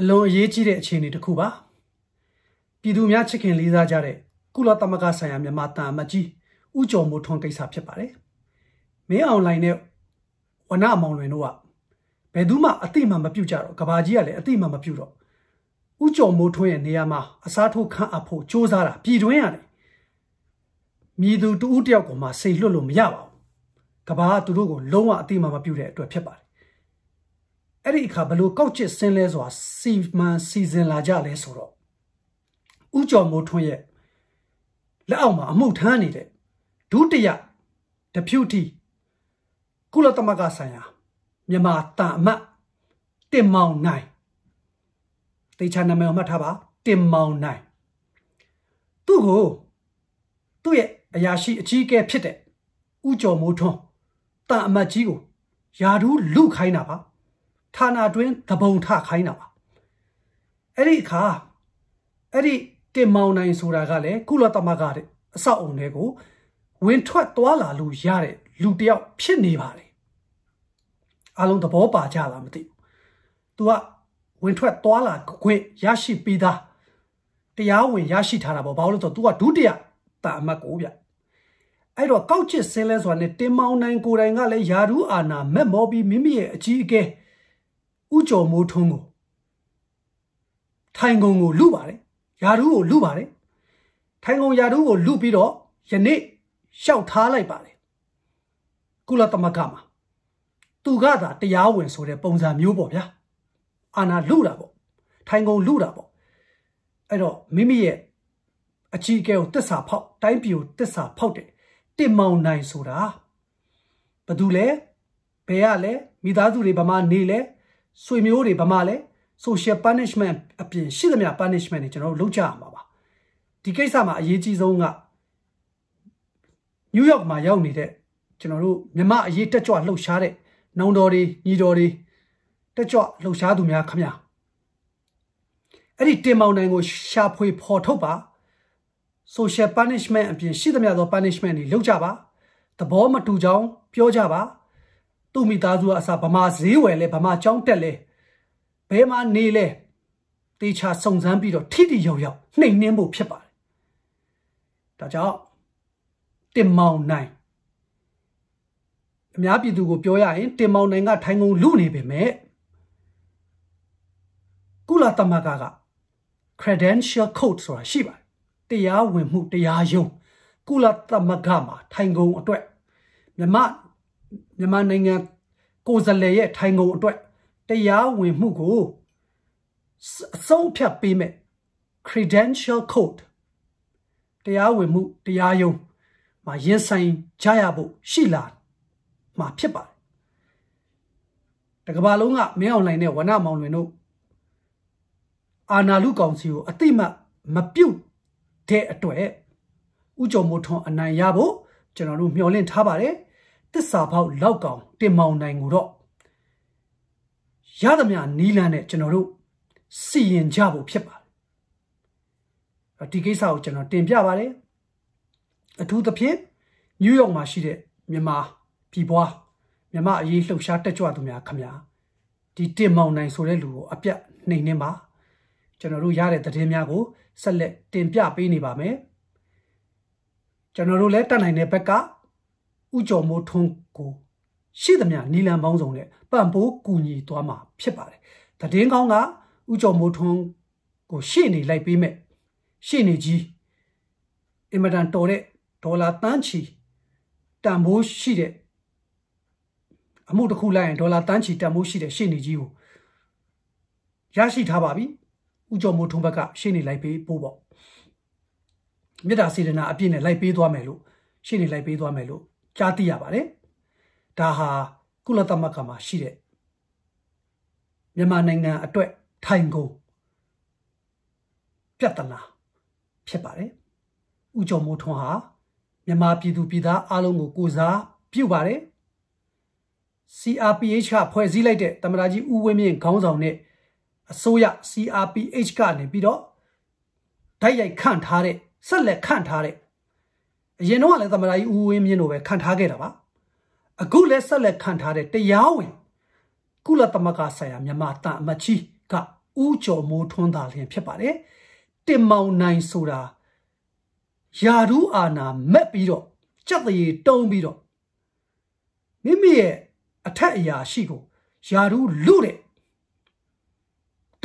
အလွန်အရေးကြီးတဲ့အခြေအနေတစ်ခုပါပြည်သူများချစ်ခင်လေးစားကြတဲ့ကုလသမဂ္ဂဆိုင်ရာမြန်မာတာမကြီးဥကြုံမိုးထွန်းကိစ္စဖြစ်ပါတယ်မင်းအောင်လိုင်နဲ့ဝနမောင်လွင်တို့ကဘယ်သူမှအတိမမပြုတ်ကြတော့ကဘာကြီးကလည်းအတိမမပြုတ်တော့ဥကြုံမိုးထွန်းရဲ့နေရာမှာအစားထိုးခန့်အပ်ဖို့စ조사တာပြည်တွင်းရတယ်မြည်သူတူဦးတယောက်ကိုမှစိတ်လွတ်လို့မရပါဘူးကဘာကသူတို့ကိုလုံးဝအတိမမပြုတ်တဲ့အတွက်ဖြစ်ပါတယ်အဲ့ဒီအခါဘလို့ကောက်ချစ်ဆင်းလဲဆိုတာစီမံစီစဉ်လာကြလဲဆိုတော့ဥကြော်မိုးထွန်းရဲ့လက်အောက်မှာအမှုထမ်းနေတဲ့ဒုတိယတဖြူတီကုလသမဂ္ဂဆိုင်ရာမြန်မာတာအမတ်တင်မောင်နိုင်တေချာနာမည်ကိုမှတ်ထားပါတင်မောင်နိုင်သူ့ကိုသူ့ရဲ့အရာရှိအကြီးအကဲဖြစ်တဲ့ဥကြော်မိုးထွန်းတာအမတ်ကြီးကိုယာဒူးလူခိုင်းတာပါဌာနတွင်းသဘုံထခိုင်းတာပါအဲ့ဒီအခါအဲ့ဒီတင်မောင်နိုင်ဆိုတာကလည်းကုလသမဂ္ဂတဲ့အဆောက်အုံတွေကို ဝင်ထွက်သွားလာလို့ရတဲ့လူတယောက်ဖြစ်နေပါတယ်အားလုံးသဘောပါကြလားမသိဘူး။ तू ကဝင်ထွက်သွားလာခွင့်ရရှိပြီးသားတရားဝင်ရရှိထားတာပေါ့ဘာလို့လဲဆိုတော့ तू ကဒုတိယတာအမတ်ကိုဗျ။အဲ့တော့ကောက်ချစ်ဆင်းလဲဆိုတာ ਨੇ တင်မောင်းနိုင် ကိုယ်တိုင်ကလည်းယာရုအာနာမက်မောပြီးမိမိရဲ့အကြီးအကဲဥကြော်မိုးထုံးကိုထိုင်ကုန်ကိုလူပါတယ်ယာဒူးကိုလူပါတယ်ထိုင်ကုန်ယာဒူးကိုလူပြီးတော့ယနေ့ရှောက်ထားလိုက်ပါတယ်ကုလသမဂ္ဂမှာသူကသာတရားဝင်ဆိုတဲ့ပုံစံမျိုးပေါ့ဗျာအာနာလူတာပေါ့ထိုင်ကုန်လူတာပေါ့အဲ့တော့မိမိရဲ့အကြီးအကဲကိုတစ္ဆာဖောက်တိုင်းပြည်ကိုတစ္ဆာဖောက်တယ်တင်မောင်နိုင်ဆိုတာဘာတူလဲဘယ်ရလဲမိသားစုတွေဘာမှနေလဲဆွေမျိုးတွေဗမာလဲ social punishment အပြင်ရှိသမျှ punishment တွေကျွန်တော်တို့လုပ်ကြရမှာပါဒီကိစ္စမှာအရေးကြီးဆုံးကနယူးယောက်မှာရောက်နေတဲ့ကျွန်တော်တို့မြမအရေးတက်ကြွလှုပ်ရှားတဲ့နှုံတော်တွေညီတော်တွေတက်ကြွလှုပ်ရှားသူများခမညာအဲ့ဒီတင်မောင်နိုင်ကို ရှာဖွေဖော်ထုတ်ပါ social punishment အပြင်ရှိသမျှသော punishment တွေလုပ်ကြပါသဘောမတူကြောင်းပြောကြပါသူ့မိသားစုကအစဗမာဈေးဝယ်လဲဗမာကြောင်းတက်လဲဘဲမှာနေလဲတေချာစုံစမ်းပြီးတော့ထိတိရောက်ရောက်နှိမ်နှင်းဖို့ဖြစ်ပါတယ်ဒါကြောင့်တင်မောင်နိုင်အများပြည်သူကိုပြောရရင်တင်မောင်နိုင်ကထိုင်ကုန်လူနေပေမဲ့ကုလသမဂ္ဂက credential code ဆိုတာရှိပါတယ်တရားဝင်မှုတရားရုံးကုလသမဂ္ဂမှာထိုင်ကုန်အတွက်မြမမြန်မာနိုင်ငံကိုယ်စားလှယ်ရဲ့ထိုင်ကုန်အတွက်တရားဝင်မှုကိုအဆုံးဖြတ်ပေးမဲ့ credential code တရားဝင်မှုတရားရုံးမှာရင်ဆိုင်ကြရဖို့ရှိလာမှာဖြစ်ပါတယ်တကဘာလုံးကမင်းအောင်လှိုင်နဲ့ဝနမောင်လွင်တို့အာနာလူကောင်စီကိုအတိမတ်မပြုတ်တဲ့အတွက်ဥကြုံမိုးထွန်းအနိုင်ရဖို့ကျွန်တော်တို့မျှော်လင့်ထားပါတယ်။တစ္ဆာဖောက်လောက်ကောင်တင်မောင်နိုင်ကိုတော့ရသမျှနီးလန်းနဲ့ကျွန်တော်တို့စီရင်ကြဖို့ဖြစ်ပါတယ်ဒီကိစ္စကိုကျွန်တော်တင်ပြပါတယ်အထူးသဖြင့်နယူးယောက်မှာရှိတဲ့မြန်မာပြည်ပွားမြန်မာအရေးလှုပ်ရှားတက်ကြွသူများခင်ဗျာဒီတင်မောင်နိုင်ဆိုတဲ့လူကိုအပြတ်နှိမ်နှင်းပါကျွန်တော်တို့ရတဲ့သတင်းများကိုဆက်လက်တင်ပြပေးနေပါမယ်ကျွန်တော်တို့လည်းတတ်နိုင်တဲ့ဘက်ကဥကြော်မိုးထွန်းကိုရှိသမျှနီလန်ပေါင်းစုံနဲ့ပံ့ပိုးကူညီသွားမှာဖြစ်ပါတယ်။တည်င်းကောင်းကဥကြော်မိုးထွန်းကိုရှေ့နေလိုက်ပေးမဲ့ရှေ့နေကြီးအင်မတန်တော်တဲ့ဒေါ်လာတန်းချီတန်ဖိုးရှိတဲ့အမှုတစ်ခုလိုက်ရင်ဒေါ်လာတန်းချီတန်ဖိုးရှိတဲ့ရှေ့နေကြီးကိုရရှိထားပါပြီ။ဥကြော်မိုးထွန်းဘက်ကရှေ့နေလိုက်ပေးဖို့ပေါ့။မေတ္တာစေတနာအပြည့်နဲ့လိုက်ပေးသွားမယ်လို့ရှေ့နေလိုက်ပေးသွားမယ်လို့ကြားသိရပါတယ်။ဒါဟာ ကုလသမဂ္ဂမှာရှိတဲ့မြန်မာနိုင်ငံအတွက်ထိုင်ကုန်ပြဿနာဖြစ်ပါတယ်။ဦးကျော်မိုးထွန်းဟာမြန်မာပြည်သူပြည်သားအလုံးကိုကိုစားပြုပါတယ်။ CRPH ကဖွဲ့စည်းလိုက်တဲ့တမရကြီးဦးဝင်းမြင့်ခေါင်းဆောင်နဲ့အစိုးရ CRPH ကနေပြီးတော့တိုက်ရိုက်ခန့်ထားတဲ့ဆက်လက်ခန့်ထားတဲ့အရင်တော့လည်းသမရာကြီးဦးဝင်းမြင့်တို့ပဲခံထားခဲ့တာပါအခုလည်းဆက်လက်ခံထားတဲ့တရားဝင်ကုလသမဂ္ဂဆိုင်ရာမြန်မာတာအမတ်ကြီးကဦးကျော်မိုးထွန်းသာလျင်ဖြစ်ပါတယ်တင်မောင်နိုင်ဆိုတာယာဒူးအာနာမက်ပြီးတော့ကြက်တရေတုံးပြီးတော့မိမိရဲ့အထက်အရာရှိကိုယာဒူးလူတဲ့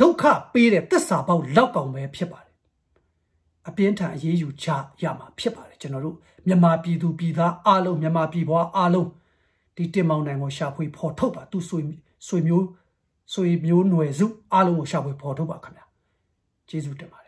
ဒုက္ခပေးတဲ့တစ္ဆာပေါက်လောက်ကောင်ပဲဖြစ်ပါတယ်အပြင်းထန်အရေးယူချရမှာဖြစ်ပါတယ်ကျွန်တော်တို့မြန်မာပြည်သူပြည်သားအားလုံးမြန်မာပြည်ပွားအားလုံးဒီတင်မောင်နိုင်ကိုရှာဖွေဖော်ထုတ်ပါသူဆွေဆွေမျိုးဆွေမျိုးຫນွယ်စုအားလုံးကိုရှာဖွေဖော်ထုတ်ပါခင်ဗျာကျေးဇူးတင်ပါ